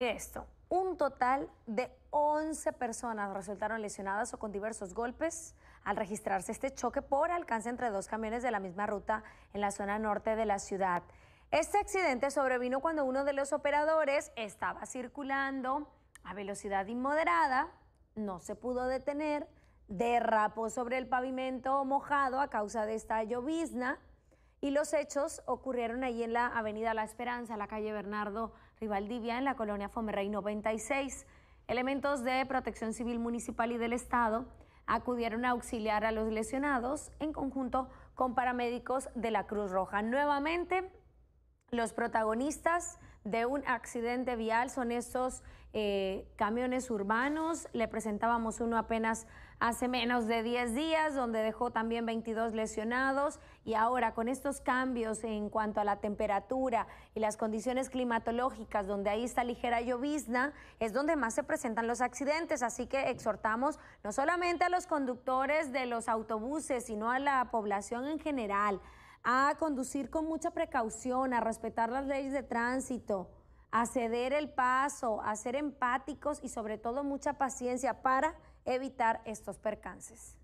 Esto, un total de 11 personas resultaron lesionadas o con diversos golpes al registrarse este choque por alcance entre dos camiones de la misma ruta en la zona norte de la ciudad. Este accidente sobrevino cuando uno de los operadores estaba circulando a velocidad inmoderada, no se pudo detener, derrapó sobre el pavimento mojado a causa de esta llovizna y los hechos ocurrieron allí en la Avenida La Esperanza, la calle Bernardo Rivaldivia, en la colonia Fomerrey 96. Elementos de Protección Civil Municipal y del Estado acudieron a auxiliar a los lesionados en conjunto con paramédicos de la Cruz Roja. Nuevamente, los protagonistas de un accidente vial son estos eh, camiones urbanos. Le presentábamos uno apenas hace menos de 10 días, donde dejó también 22 lesionados. Y ahora con estos cambios en cuanto a la temperatura y las condiciones climatológicas, donde ahí está ligera llovizna, es donde más se presentan los accidentes. Así que exhortamos no solamente a los conductores de los autobuses, sino a la población en general a conducir con mucha precaución, a respetar las leyes de tránsito, a ceder el paso, a ser empáticos y sobre todo mucha paciencia para evitar estos percances.